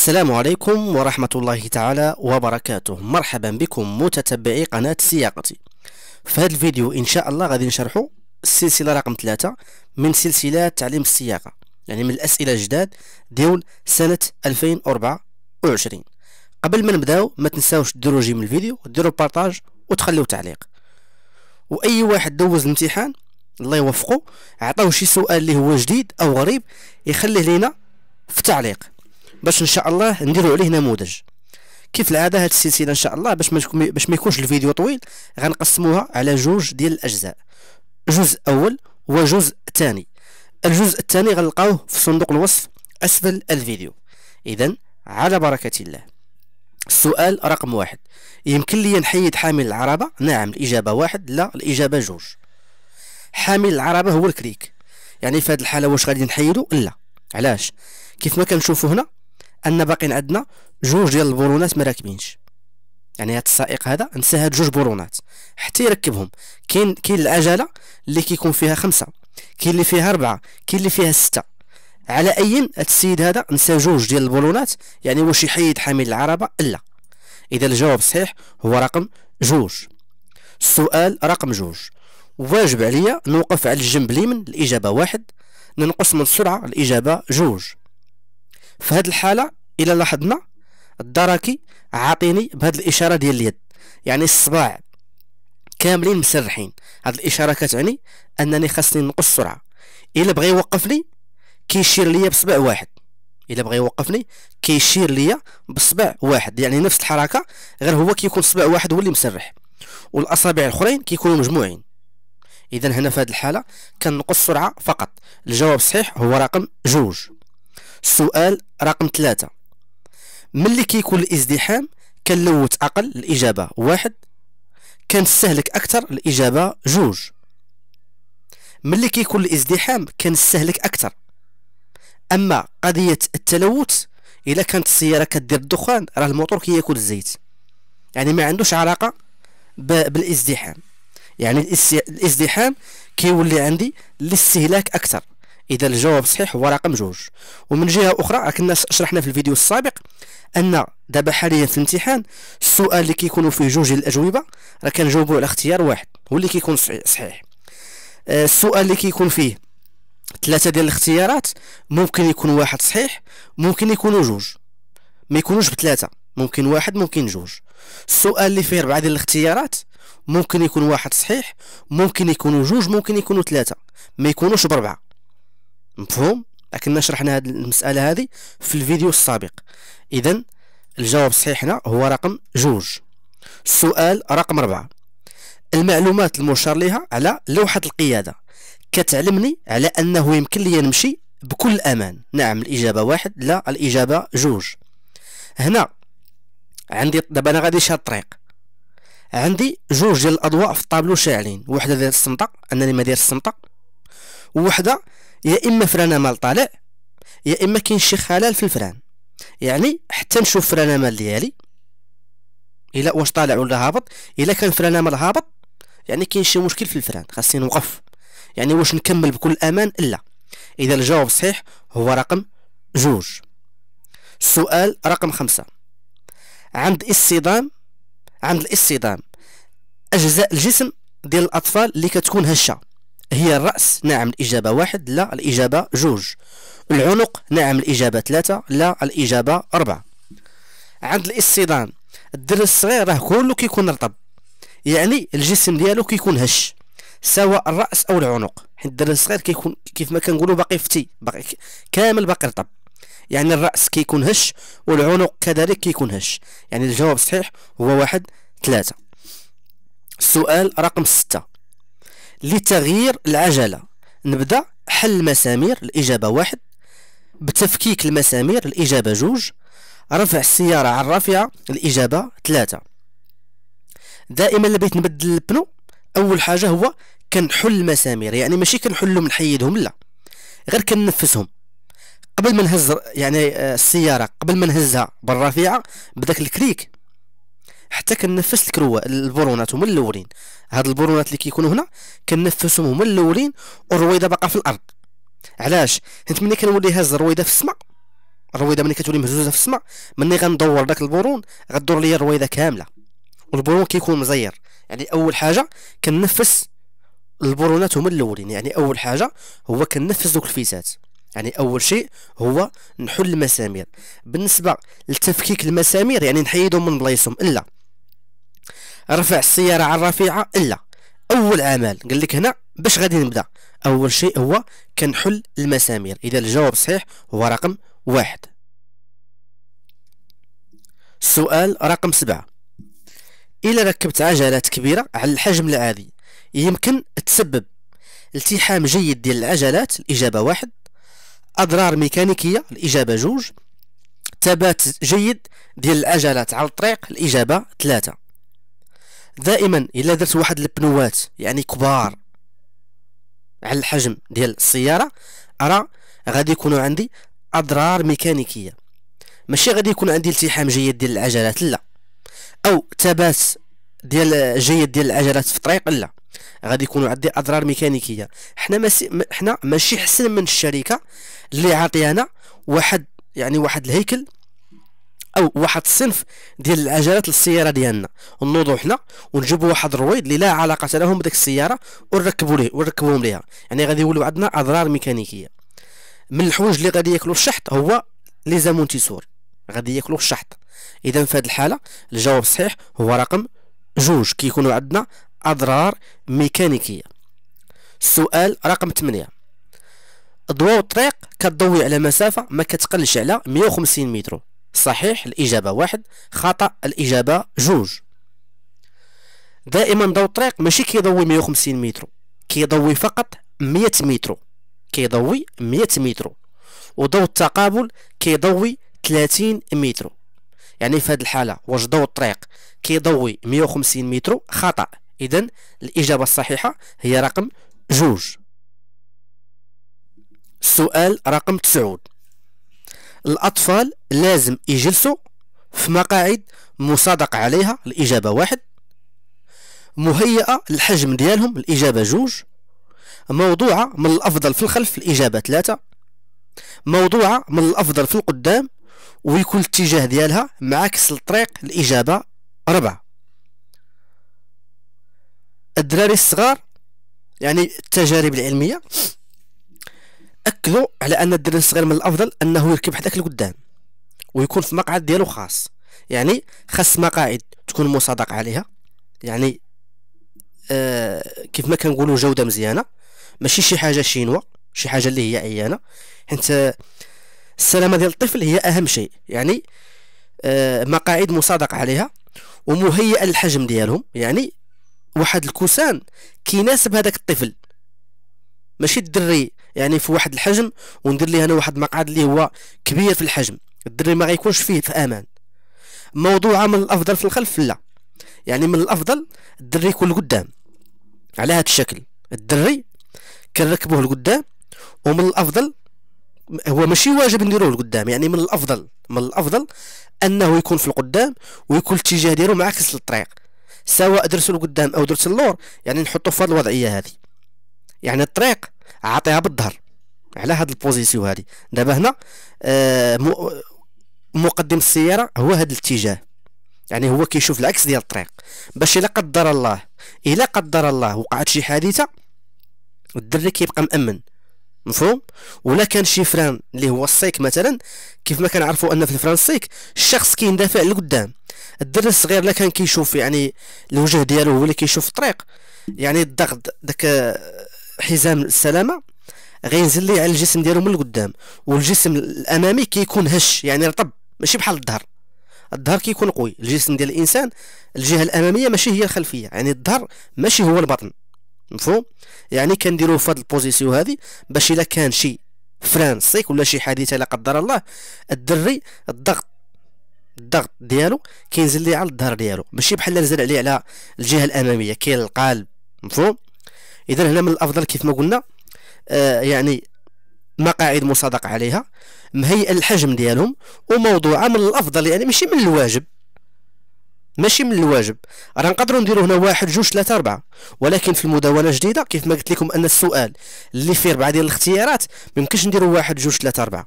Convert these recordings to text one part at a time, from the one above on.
السلام عليكم ورحمة الله تعالى وبركاته مرحبا بكم متتبعي قناة سياقتي في هذا الفيديو إن شاء الله غادي نشرحوا السلسلة رقم ثلاثة من سلسلة تعليم السياقة يعني من الأسئلة الجداد ديال سنة 2024 قبل ما نبداو ما تنساوش ديروا جيم الفيديو ديروا بارتاج وتخليو تعليق وأي واحد دوز الامتحان الله يوفقه عطاه شي سؤال اللي هو جديد أو غريب يخليه لينا في تعليق باش ان شاء الله نديرو عليه نموذج كيف العاده هاد السلسله ان شاء الله باش ما باش ما يكونش الفيديو طويل غنقسموها على جوج ديال الاجزاء جزء اول وجزء ثاني الجزء الثاني غنلقاوه في صندوق الوصف اسفل الفيديو اذا على بركه الله السؤال رقم واحد يمكن لي نحيد حامل العربه نعم الاجابه واحد لا الاجابه جوج حامل العربه هو الكريك يعني في هذه الحاله واش غادي نحيدو لا علاش كيف ما كنشوفوا هنا ان باقيين عندنا جوج ديال البرونات ما راكبينش يعني هذا السائق هذا نسى هاد جوج برونات حتى يركبهم كاين كاين العجله اللي كيكون فيها خمسه كاين اللي فيها اربعه كاين اللي فيها سته على اي هاد السيد هذا نسى جوج ديال البولونات يعني واش يحيد حامل العربه لا اذا الجواب صحيح هو رقم جوج السؤال رقم جوج واجب عليا نوقف على الجنب اليمين الاجابه واحد ننقص من السرعه الاجابه جوج في هذه الحاله الى لاحظنا الدركي عاطيني بهاد الاشاره ديال اليد يعني الصباع كاملين مسرحين هذه الاشاره كتعني انني خاصني نقص السرعه الا بغى يوقفني كيشير ليا بصبع واحد الا بغى يوقفني كيشير ليا بصبع واحد يعني نفس الحركه غير هو كيكون صبع واحد هو اللي مسرح والاصابع الاخرين كيكونوا مجموعين اذا هنا في هذه الحاله كنقص السرعه فقط الجواب الصحيح هو رقم جوج السؤال رقم ثلاثة ملي كيكون الازدحام كنلوت اقل الاجابه واحد كنستهلك اكثر الاجابه جوج ملي كيكون الازدحام كنستهلك اكثر اما قضيه التلوث الا كانت السياره كدير الدخان راه الموتور كياكل الزيت يعني ما عندوش علاقه بالازدحام يعني الازدحام كيولي عندي الاستهلاك اكثر اذا الجواب صحيح هو رقم جوج ومن جهه اخرى كنا شرحنا في الفيديو السابق ان دابا حاليا في الامتحان السؤال اللي كيكونوا فيه جوج الاجوبه راه كنجاوبوا على اختيار واحد هو اللي كيكون صحيح آه، السؤال اللي كيكون فيه ثلاثه ديال الاختيارات ممكن يكون واحد صحيح ممكن يكونوا جوج ما يكونوش بثلاثه ممكن واحد ممكن جوج السؤال اللي فيه ربعة ديال الاختيارات ممكن يكون واحد صحيح ممكن يكونوا جوج ممكن يكونوا ثلاثه ما يكونوش بربعه مفهوم لكننا شرحنا هذه المسألة هذه في الفيديو السابق إذا الجواب الصحيح هنا هو رقم جوج السؤال رقم أربعة المعلومات المشار لها على لوحة القيادة كتعلمني على أنه يمكن لي نمشي بكل أمان نعم الإجابة واحد لا الإجابة جوج هنا عندي دابا أنا غادي شاد الطريق عندي جوج ديال الأضواء في الطابلو شاعلين وحدة ديال السمطة أنني ما داير السمطة وحدة يا اما فرانه مال طالع يا اما كاين شي خلل في الفران يعني حتى نشوف فرانه مال ديالي الا واش طالع ولا هابط الا كان فرانه مال هابط يعني كاين شي مشكل في الفران خاصني نوقف يعني واش نكمل بكل امان لا اذا الجواب صحيح هو رقم جوج السؤال رقم خمسة عند الصدام عند الاصطدام اجزاء الجسم ديال الاطفال اللي كتكون هشه هي الرأس نعم الإجابة واحد لا الإجابة جوج العنق نعم الإجابة ثلاثة لا الإجابة أربعة عند الاستيضان الدرس الصغير راه كله كيكون رطب يعني الجسم ديالو كيكون هش سواء الرأس أو العنق حيت الدرس الصغير كيكون كيف ما كنقولوا باقي فتي باقي كامل باقي رطب يعني الرأس كيكون هش والعنق كذلك كيكون هش يعني الجواب صحيح هو واحد ثلاثة السؤال رقم ستة لتغيير العجلة نبدأ حل المسامير الإجابة واحد بتفكيك المسامير الإجابة جوج رفع السيارة على الرافعة الإجابة ثلاثة دائما لبيت نبدل البنو أول حاجة هو كنحل المسامير يعني ماشي كنحلهم نحيدهم لا غير كننفسهم قبل ما نهز يعني آه، السيارة قبل ما نهزها بالرافعة بداك الكريك حتى كنفس الكروه البرونات هما الاولين هاد البرونات اللي كيكونوا هنا كنفسهم هما الاولين والرويده باقا في الارض علاش حيت ملي كنولي هاز الرويده في السماء الرويده ملي كتولي مهزوزه في السماء ملي غندور داك البرون غدور ليا الرويده كامله والبرون كيكون مزير يعني اول حاجه كنفس البرونات هما الاولين يعني اول حاجه هو كنفس دوك الفيسات يعني اول شيء هو نحل المسامير بالنسبه لتفكيك المسامير يعني نحيدهم من بلايصهم الا رفع السياره على الرفيعه إلا اول عمل قال لك هنا باش غادي نبدا اول شيء هو كنحل المسامير اذا الجواب صحيح هو رقم واحد السؤال رقم سبعة إلا ركبت عجلات كبيرة على الحجم العادي يمكن تسبب التحام جيد ديال العجلات الإجابة واحد أضرار ميكانيكية الإجابة جوج ثبات جيد ديال العجلات على الطريق الإجابة ثلاثة دائما الا درت واحد البنوات يعني كبار على الحجم ديال السياره ارى غادي يكونوا عندي اضرار ميكانيكيه ماشي غادي يكون عندي التحام جيد ديال العجلات لا او تباس ديال جيد ديال العجلات في الطريق لا غادي يكونوا عندي اضرار ميكانيكيه حنا ماشي حنا ماشي حسن من الشركه اللي عاطيانا واحد يعني واحد الهيكل او واحد الصنف ديال العجلات للسياره ديالنا نوضو حنا ونجيبوا واحد الرويد اللي لا علاقه لهم بديك السياره ونركبوا ليه ونركبوهم ليها يعني غادي يولوا عندنا اضرار ميكانيكيه من الحوايج اللي غادي ياكلوا الشحط هو لي زامونتيسور غادي ياكلوا الشحط اذا في هذه الحاله الجواب الصحيح هو رقم جوج كيكونوا عندنا اضرار ميكانيكيه السؤال رقم 8 ضواو الطريق كتضوي على مسافه ما كتقلش على 150 متر صحيح الإجابة واحد خطأ الإجابة جوج دائما ضوء الطريق ماشي كيضوي 150 متر كيضوي فقط 100 متر كيضوي 100 متر وضوء التقابل كيضوي 30 متر يعني في هذه الحالة واش ضوء الطريق كيضوي 150 متر خطأ إذا الإجابة الصحيحة هي رقم جوج السؤال رقم تسعود الأطفال لازم يجلسوا في مقاعد مصادق عليها الإجابة واحد مهيئة الحجم ديالهم الإجابة جوج موضوعة من الأفضل في الخلف الإجابة ثلاثة موضوعة من الأفضل في القدام ويكون الاتجاه ديالها معاكس الطريق الإجابة أربعة الدراري الصغار يعني التجارب العلمية ناكدوا على ان الدري الصغير من الافضل انه يركب حداك القدام ويكون في مقعد ديالو خاص يعني خاص مقاعد تكون مصادق عليها يعني آه كيف ما كنقولوا جوده مزيانه ماشي شي حاجه شينوا شي حاجه اللي هي عيانه حيت آه، السلامه ديال الطفل هي اهم شيء يعني آه مقاعد مصادق عليها ومهيئه للحجم ديالهم يعني واحد الكوسان كيناسب هذاك الطفل ماشي الدري يعني في واحد الحجم وندير ليه انا واحد المقعد اللي هو كبير في الحجم الدري ما غيكونش فيه في امان موضوعه من الافضل في الخلف لا يعني من الافضل الدري يكون لقدام على هذا الشكل الدري كنركبوه لقدام ومن الافضل هو ماشي واجب نديروه لقدام يعني من الافضل من الافضل انه يكون في القدام ويكون الاتجاه ديالو معاكس للطريق سواء درتو لقدام او درت اللور يعني نحطو في هذه الوضعيه هذه يعني الطريق عاطيها بالظهر على هاد البوزيسيون هادي دابا هنا آه، مقدم السياره هو هاد الاتجاه يعني هو كيشوف العكس ديال الطريق باش الا قدر الله الا قدر الله وقعت شي حادثه الدري كيبقى مامن مفهوم ولا كان شي فران اللي هو السيك مثلا كيف ما كنعرفوا ان في الفرنسيك الشخص كيندافع لقدام الدري الصغير لا كان كيشوف يعني الوجه ديالو هو اللي كيشوف الطريق يعني الضغط داك حزام السلامه غينزل ليه على الجسم ديالو من القدام والجسم الامامي كيكون هش يعني رطب ماشي بحال الظهر الظهر كيكون قوي الجسم ديال الانسان الجهه الاماميه ماشي هي الخلفيه يعني الظهر ماشي هو البطن مفهوم يعني كنديرو في هاد البوزيسيون هادي باش الا كان شي فران ولا شي حادثه لا قدر الله الدري الضغط الضغط ديالو كينزل ليه على الظهر ديالو ماشي بحال نزل عليه على الجهه الاماميه كاين القلب مفهوم اذا هنا من الافضل كيف ما قلنا آه يعني مقاعد مصادق عليها مهيئه الحجم ديالهم وموضوعه من الافضل يعني ماشي من الواجب ماشي من الواجب راه نقدروا نديروا هنا واحد جوج ثلاثة أربعة ولكن في المدونة الجديدة كيف ما قلت لكم أن السؤال اللي فيه أربعة ديال الاختيارات ميمكنش نديروا واحد جوج ثلاثة أربعة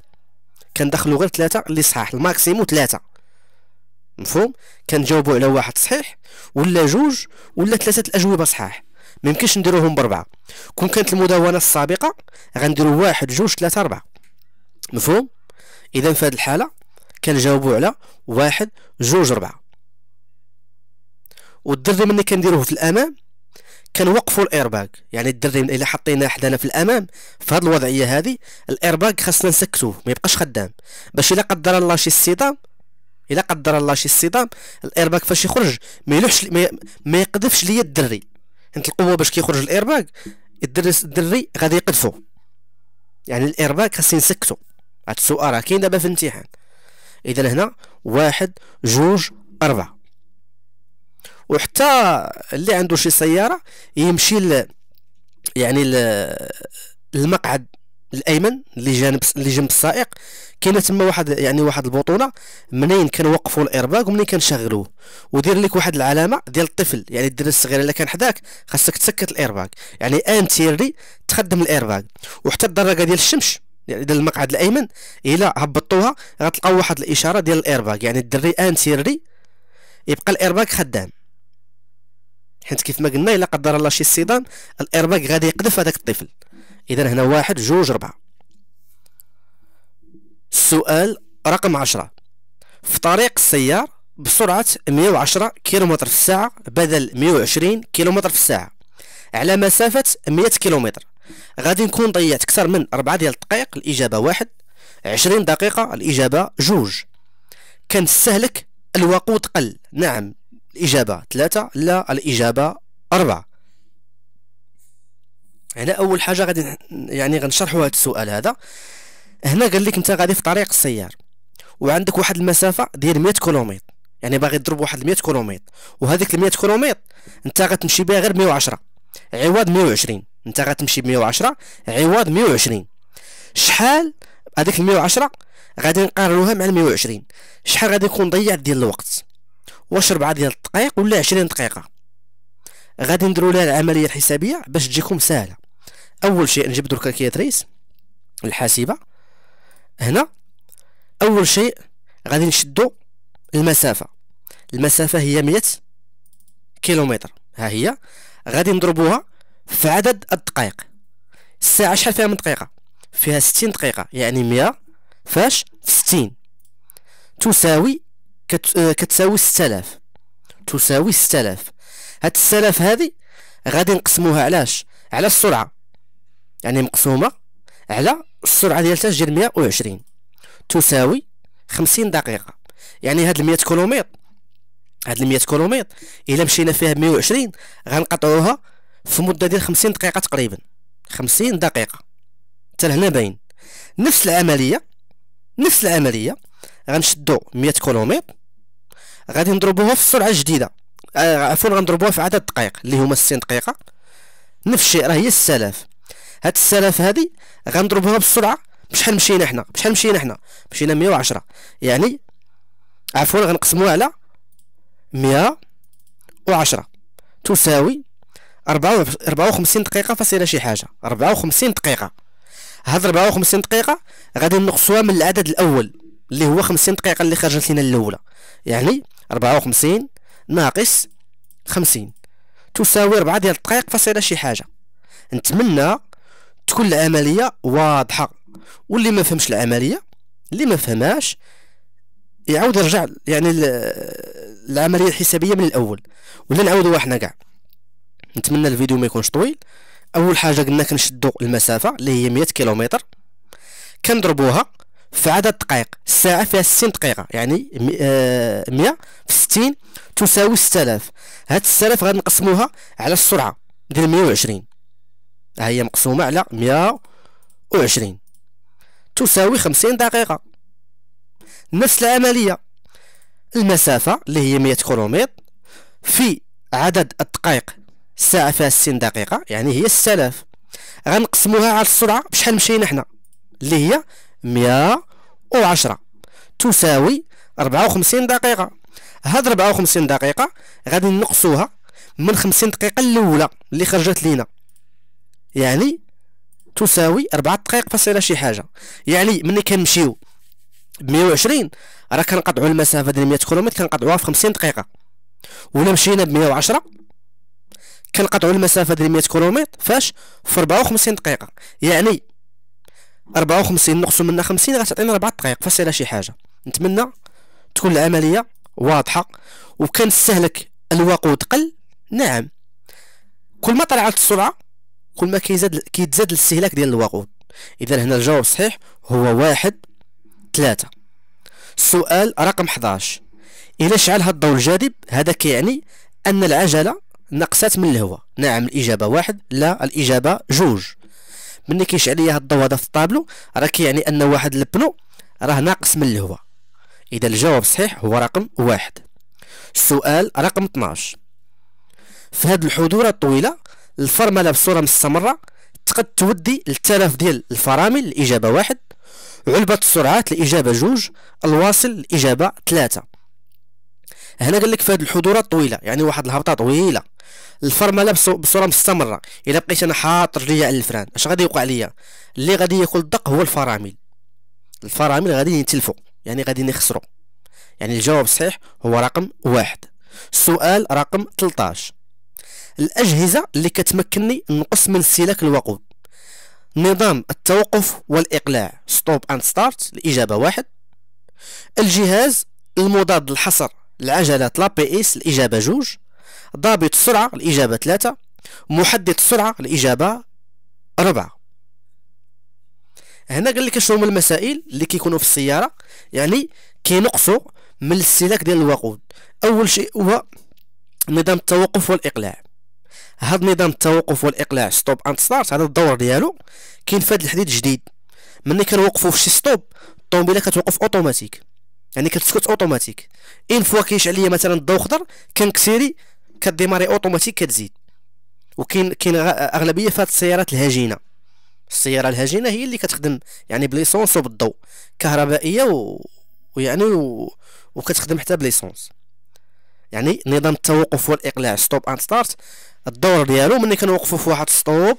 كندخلوا غير ثلاثة اللي صحاح الماكسيمو ثلاثة مفهوم كنجاوبوا على واحد صحيح ولا جوج ولا ثلاثة الأجوبة صحاح ما يمكنش نديروهم بربعه كون كانت المدونه السابقه غنديروا واحد جوج ثلاثه اربعه مفهوم اذا في هذه الحاله كنجاوبوا على واحد جوج اربعه والدري ملي كنديروه في الامام كنوقفوا الايرباك يعني الدري الا حطيناه حدانا في الامام في هذه الوضعيه هذه الايرباك خاصنا نسكتوه ما يبقاش خدام باش الا قدر الله شي اصطدام الا قدر الله شي اصطدام الايرباك فاش يخرج ما يلوحش ما يقذفش ليا الدري القوه باش كيخرج الايرباك الدري الدري غادي يقذفو يعني الايرباك خاص ينسكتو هاد السؤال راه كاين دابا في الامتحان اذا هنا واحد جوج أربعة وحتى اللي عنده شي سيارة يمشي ل يعني ل المقعد الايمن اللي جانب اللي جنب السائق كاينه تما واحد يعني واحد البطونه منين كنوقفوا الايرباك ومنين كنشغلوه ودير لك واحد العلامه ديال الطفل يعني الدري الصغير الا كان حداك خاصك تسكت الايرباك يعني ان تيري تخدم الايرباك وحتى الدراجه ديال الشمس يعني ديال المقعد الايمن الا هبطوها غتلقاو واحد الاشاره ديال الايرباك يعني الدري ان تيري يبقى الايرباك خدام حيت كيف ما قلنا الا قدر الله شي صيدان الارباك غادي يقذف هذاك الطفل اذا هنا واحد جوج ربعة السؤال رقم عشرة في طريق السيار بسرعة 110 كيلومتر في الساعة بدل 120 كيلومتر في الساعة على مسافة 100 كيلومتر غادي نكون ضيعت أكثر من 4 ديال الدقائق الإجابة واحد 20 دقيقة الإجابة جوج كنستهلك الوقود قل نعم الإجابة ثلاثة لا الإجابة أربعة هنا أول حاجة غادي يعني غنشرحوا هذا السؤال هذا هنا قال لك أنت غادي في طريق السيار وعندك واحد المسافة ديال 100 كيلومتر يعني باغي تضرب واحد 100 كيلومتر وهذيك ال 100 كيلومتر أنت غتمشي بها غير 110 عوض 120 أنت غتمشي ب 110 عوض 120 شحال هذيك ال 110 غادي نقارنوها مع ال 120 شحال غادي يكون ضيعت ديال الوقت واش 4 ديال الدقائق ولا 20 دقيقه غادي نديروا لها العمليه الحسابيه باش تجيكم سهله اول شيء نجيب دروك كياتريس الحاسبه هنا اول شيء غادي نشدو المسافه المسافه هي 100 كيلومتر ها هي غادي نضربوها في عدد الدقائق الساعه شحال فيها من دقيقه فيها 60 دقيقه يعني 100 فاش 60 تساوي كت... آه، كتساوي 6000 تساوي 6000 هاد السلف هذه غادي نقسموها علاش على السرعه يعني مقسومه على السرعه ديالتها ديال 120 تساوي 50 دقيقه يعني هاد 100 كيلومتر هاد 100 كيلومتر الا مشينا فيها 120 غنقطعوها في مده ديال 50 دقيقه تقريبا 50 دقيقه حتى لهنا باين نفس العمليه نفس العمليه غنشدو 100 كيلومتر غادي نضربوها في السرعه الجديده آه، عفوا غنضربوها في عدد دقائق اللي هما 60 دقيقه نفس الشيء راه هي السلاف هاد السلاف هذه غنضربوها بالسرعه بشحال مشينا حنا بشحال مشينا حنا مشينا 110 يعني عفوا غنقسموها على 110 تساوي 54 دقيقة فاصلة شي حاجة 54 دقيقة هاد 54 دقيقة غادي نقصوها من العدد الأول اللي هو 50 دقيقة اللي خرجت لنا الأولى يعني ربعة وخمسين ناقص خمسين تساوي ربعة ديال الدقائق فاصلة شي حاجة نتمنى تكون العملية واضحة واللي ما فهمش العملية اللي ما فهمهاش يعاود يرجع يعني العملية الحسابية من الأول ولا نعاودوها حنا كاع نتمنى الفيديو ما يكونش طويل أول حاجة قلنا كنشدو المسافة اللي هي مية كيلومتر كنضربوها في عدد دقائق الساعة فيها 60 دقيقة يعني 100 آه، في 60 تساوي 6000 هاد 6000 غنقسموها على السرعة ديال 120 ها هي مقسومة على 120 تساوي 50 دقيقة نفس العملية المسافة اللي هي 100 كيلومتر في عدد الدقائق الساعة فيها 60 دقيقة يعني هي 6000 غنقسموها على السرعة بشحال مشينا حنا اللي هي مية وعشرة تساوي ربعة وخمسين دقيقة هاد ربعة وخمسين دقيقة غادي نقصوها من خمسين دقيقة الأولى اللي خرجت لينا يعني تساوي ربعة دقائق فاصلة شي حاجة يعني ملي كنمشيو بمية وعشرين راه كنقطعو المسافة ديال مية كيلومتر كنقطعوها في خمسين دقيقة ولا مشينا بمية وعشرة كنقطعو المسافة ديال مية كيلومتر فاش في ربعة وخمسين دقيقة يعني 54 نقصوا منها 50 غتعطينا 4 دقائق فاش على شي حاجه نتمنى تكون العمليه واضحه وكان استهلك الوقود قل نعم كل ما طلعت السرعه كل ما كيزاد كيتزاد الاستهلاك ديال الوقود اذا هنا الجواب الصحيح هو واحد ثلاثة السؤال رقم 11 الى هذا الضوء الجاذب هذا كيعني ان العجله نقصت من الهواء نعم الاجابه واحد لا الاجابه جوج ملي كيشعل ليا هاد الضو هذا في الطابلو راه كيعني ان واحد البلو راه ناقص من الهواء اذا الجواب صحيح هو رقم واحد السؤال رقم 12 في هاد الحضوره الطويله الفرمله بصوره مستمره تقد تودي للتلاف ديال الفرامل الاجابه واحد علبه السرعات الاجابه جوج الواصل الاجابه ثلاثه هنا قال لك في هاد الحضوره الطويله يعني واحد الهبطه طويله الفرمله بصوره مستمره الا بقيت انا حاط رجليا على الفران اش غادي يوقع ليا اللي غادي ياكل الدق هو الفرامل الفرامل غادي يتلفوا يعني غادي يخسروا يعني الجواب الصحيح هو رقم واحد السؤال رقم 13 الأجهزة اللي كتمكنني نقص من استهلاك الوقود نظام التوقف والإقلاع ستوب أند ستارت الإجابة واحد الجهاز المضاد للحصر العجلات لا بي إس الإجابة جوج ضابط السرعة الإجابة ثلاثة محدد السرعة الإجابة أربعة هنا قال لك شنو هما المسائل اللي كيكونوا في السيارة يعني كينقصوا من الاستهلاك ديال الوقود أول شيء هو نظام التوقف والإقلاع هاد نظام التوقف والإقلاع ستوب أند ستارت هذا الدور ديالو كاين في هذا الحديد جديد ملي كنوقفوا في شي ستوب الطوموبيله كتوقف اوتوماتيك يعني كتسكت اوتوماتيك ان فوا كيشعل ليا مثلا الضوء خضر كنكسيري كديماري اوتوماتيك كتزيد وكاين كاين اغلبيه فهاد السيارات الهجينه السياره الهجينه هي اللي كتخدم يعني بليسونس وبالضوء كهربائيه و... ويعني و... وكتخدم حتى بليسونس يعني نظام التوقف والاقلاع ستوب اند ستارت الدور ديالو ملي كنوقفوا في واحد ستوب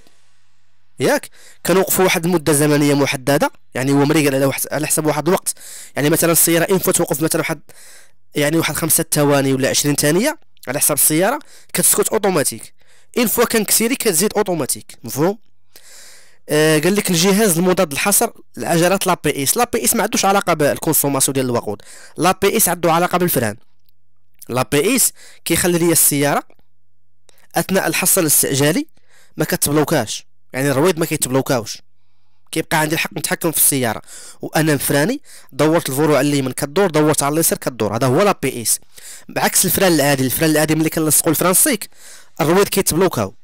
ياك كنوقفوا واحد المده زمنيه محدده يعني هو مريقل على واحد على حسب واحد الوقت يعني مثلا السياره ان توقف مثلا واحد يعني واحد خمسة ثواني ولا 20 ثانيه على حساب السياره كتسكت اوتوماتيك اين فوا كنكسيري كتزيد اوتوماتيك مفهوم آه قال لك الجهاز المضاد للحصر العجلات لا بي اس لا بي اس ما عندوش علاقه بالكونسوماسيون ديال الوقود لا بي اس عنده علاقه بالفران لا بي اس كيخلي لي السياره اثناء الحصر الاستعجالي ما كتبلوكاش يعني الرويض ما كيتبلوكاوش كيبقى عندي الحق نتحكم في السياره وانا مفراني دورت الفروع اللي من كدور دورت على اليسار كدور هذا هو لا بي اس بعكس الفران العادي الفران العادي ملي كنلصقوا الفرنسيك الرويد كيتبلوكاو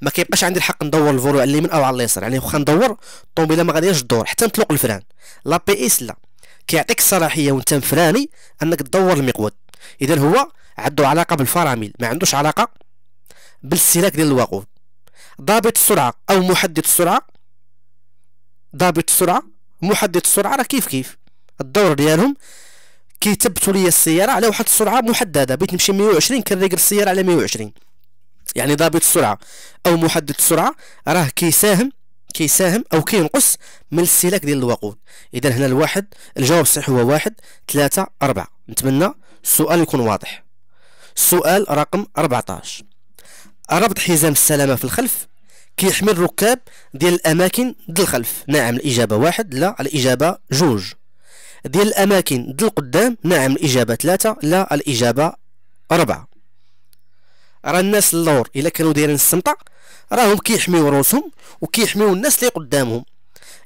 ما كيبقاش عندي الحق ندور الفروع من او على اليسار يعني واخا ندور الطوموبيله ما غاديش تدور حتى نطلق الفران لا بي اس لا كيعطيك الصلاحيه وانت مفراني انك تدور المقود اذا هو عنده علاقه بالفرامل ما عندوش علاقه بالاستهلاك ديال الوقود ضابط السرعه او محدد السرعه ضابط السرعه محدد السرعه راه كيف كيف الدور ديالهم كيثبتوا لي السياره على واحد السرعه محدده بغيت نمشي 120 كنريقل السياره على 120 يعني ضابط السرعه او محدد السرعه راه كيساهم كيساهم او كينقص من الاستهلاك ديال الوقود اذا هنا الواحد الجواب الصحيح هو واحد ثلاثة أربعة نتمنى السؤال يكون واضح السؤال رقم 14 ربط حزام السلامه في الخلف كيحمي الركاب ديال الاماكن ديال الخلف نعم الاجابه واحد لا الاجابه جوج ديال الاماكن ديال القدام نعم الاجابه ثلاثه لا الاجابه اربعه راه الناس اللور الا كانوا دايرين السمطه راهم كيحميو رؤوسهم وكيحميو الناس اللي قدامهم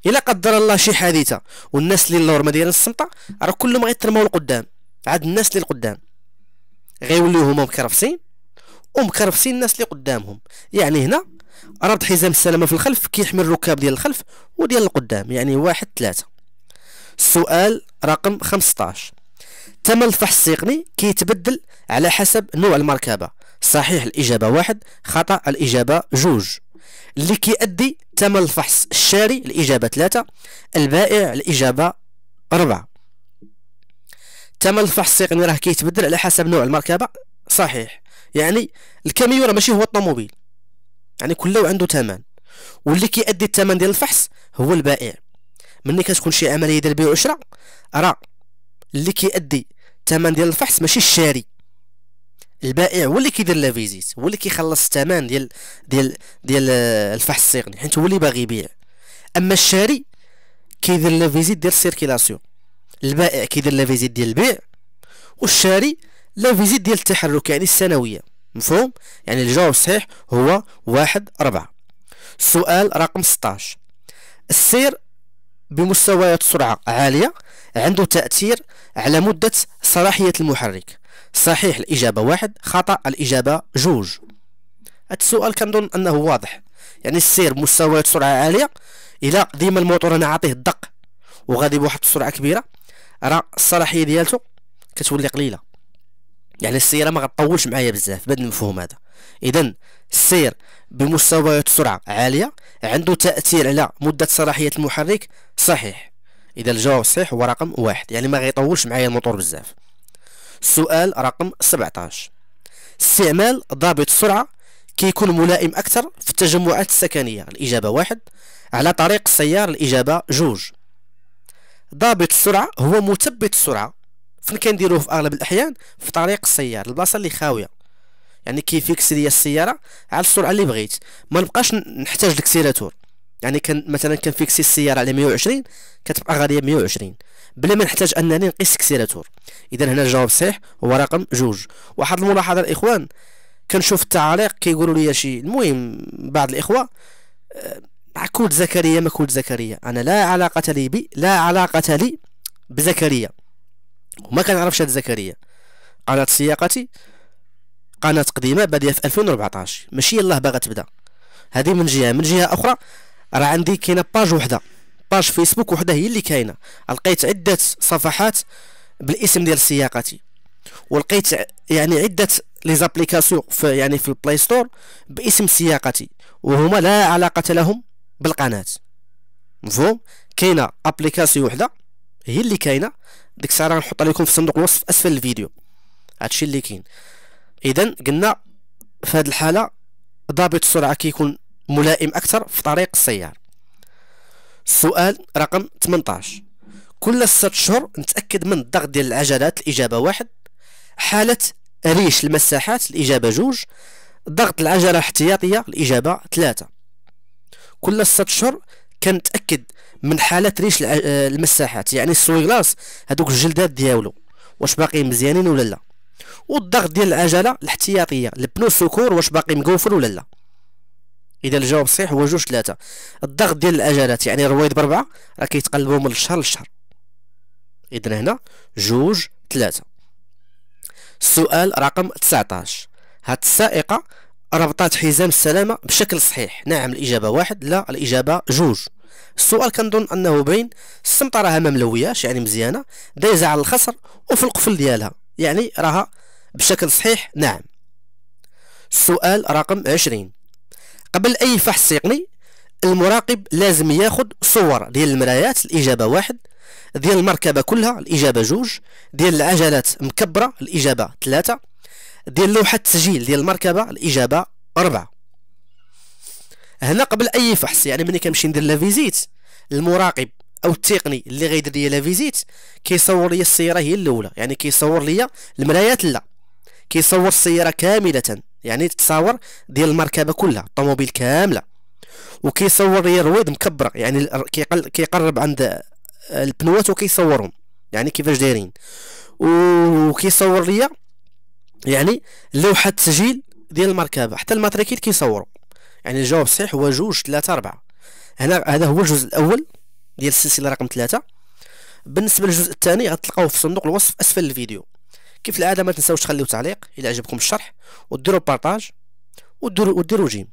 الا قدر الله شي حادثه والناس اللي اللور ما دايرين السمطه راه كلهم غيترماو لقدام عاد الناس اللي القدام غيوليو هما مكرفسين ومكرفسين الناس اللي قدامهم يعني هنا ربط حزام السلامه في الخلف كيحمي الركاب ديال الخلف وديال القدام يعني واحد ثلاثة السؤال رقم 15 ثمن الفحص السيقني كيتبدل على حسب نوع المركبه صحيح الاجابه واحد خطا الاجابه جوج اللي كيأدي ثمن الفحص الشاري الاجابه ثلاثة البائع الاجابه أربعة ثمن الفحص السيقني راه كيتبدل على حسب نوع المركبه صحيح يعني الكاميو راه ماشي هو الطوموبيل يعني كله عنده ثمن واللي كيأدي الثمن ديال الفحص هو البائع ملي كتكون شي عمليه ديال البيع وشراء راه اللي كيأدي الثمن ديال الفحص ماشي الشاري البائع هو اللي كيدير لا فيزيت هو اللي كيخلص الثمن ديال ديال ديال آه، الفحص الصيغني حيت هو اللي باغي يبيع اما الشاري كيدير لا فيزيت ديال السيركيلاسيون البائع كيدير لا فيزيت ديال البيع والشاري لا فيزيت ديال التحرك يعني السنويه مفهوم يعني الجواب الصحيح هو واحد أربعة سؤال رقم 16 السير بمستويات سرعة عالية عنده تأثير على مدة صلاحية المحرك صحيح الإجابة واحد خطأ الإجابة جوج هذا السؤال كنظن أنه واضح يعني السير بمستويات سرعة عالية إلا ديما الموتور أنا عاطيه الدق وغادي بواحد السرعة كبيرة راه الصلاحية ديالته كتولي قليلة يعني السياره ما غطولش معايا بزاف بهذا المفهوم هذا اذا السير بمستويات سرعه عاليه عنده تاثير على مده صلاحيه المحرك صحيح اذا الجواب صحيح هو رقم واحد يعني ما غيطولش معايا الموتور بزاف سؤال رقم 17 استعمال ضابط السرعه كيكون ملائم اكثر في التجمعات السكنيه الاجابه واحد على طريق السيار الاجابه جوج ضابط السرعه هو مثبت السرعه فين كنديروه في اغلب الاحيان في طريق السيار البلاصه اللي خاويه يعني كيفيكس ليا السياره على السرعه اللي بغيت ما نبقاش نحتاج الاكسيلاتور يعني كان مثلا كنفيكسي السياره على 120 كتبقى غاليه 120 بلا ما نحتاج انني نقيس الاكسيلاتور اذا هنا الجواب صحيح هو رقم جوج واحد الملاحظه الاخوان كنشوف التعاليق كيقولوا لي شي المهم بعض الاخوه آه، كولد زكريا ما كولد زكريا انا لا علاقه لي بي لا علاقه لي بزكريا وما عرفش هاد زكريا قناة سياقتي قناة قديمة بادية في 2014 ماشي الله باغا تبدا هذه من جهة من جهة أخرى راه عندي كاينة باج وحدة باج فيسبوك وحدة هي اللي كاينة لقيت عدة صفحات بالاسم ديال سياقتي ولقيت يعني عدة لي زابليكاسيون في يعني في البلاي ستور باسم سياقتي وهما لا علاقة لهم بالقناة مفهوم كاينة ابليكاسيون وحدة هي اللي كاينة ديك الساعه غنحط لكم في صندوق الوصف اسفل الفيديو هادشي اللي كاين اذا قلنا في هذه الحاله ضابط السرعه كيكون ملائم اكثر في طريق السيار السؤال رقم 18 كل 6 شهور نتاكد من الضغط ديال العجلات الاجابه واحد حاله ريش المساحات الاجابه جوج ضغط العجله الاحتياطيه الاجابه ثلاثة كل 6 شهور كنتاكد من حاله ريش آه، المساحات يعني السويغلاس هذوك الجلدات ديالو واش باقي مزيانين ولا لا والضغط ديال العجله الاحتياطيه البنو السكور واش باقي مقوفل ولا لا اذا الجواب صحيح هو جوج ثلاثه الضغط ديال العجلات يعني رويض بربعه راه كيتقلبوا من الشهر للشهر اذا هنا جوج ثلاثه السؤال رقم 19 هاد السائقه ربطات حزام السلامه بشكل صحيح نعم الاجابه واحد لا الاجابه جوج السؤال كنظن انه بين السمطه ما ملوياش يعني مزيانه دايزه على الخصر وفي القفل ديالها يعني راها بشكل صحيح نعم السؤال رقم عشرين قبل اي فحص تقني المراقب لازم ياخد صور ديال المرايات الاجابه واحد ديال المركبه كلها الاجابه جوج ديال العجلات مكبره الاجابه ثلاثه ديال لوحه التسجيل ديال المركبه الاجابه اربعه هنا قبل اي فحص يعني ملي كنمشي ندير لا فيزيت المراقب او التقني اللي غيدير لي لا فيزيت كيصور لي السياره هي الاولى يعني كيصور لي المرايات لا كيصور السياره كامله يعني تصاور ديال المركبه كلها الطوموبيل كامله وكيصور لي الرويض مكبره يعني كيقرب عند البنوات وكيصورهم يعني كيفاش دايرين وكيصور ليا يعني لوحه تسجيل ديال المركبه حتى الماتريكيت كيصوروا يعني الجواب الصحيح هو جوج ثلاثة أربعة هنا هذا هو الجزء الأول ديال السلسلة رقم ثلاثة بالنسبة للجزء الثاني غتلقاوه في صندوق الوصف أسفل الفيديو كيف العادة ما تنساوش تخليو تعليق إلى عجبكم الشرح وديروا بارطاج وديروا وديروا جيم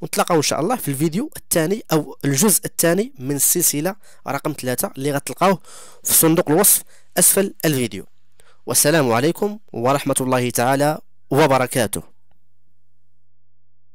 ونتلاقاو ان شاء الله في الفيديو الثاني او الجزء الثاني من السلسله رقم ثلاثة اللي غتلقاوه في صندوق الوصف اسفل الفيديو والسلام عليكم ورحمه الله تعالى وبركاته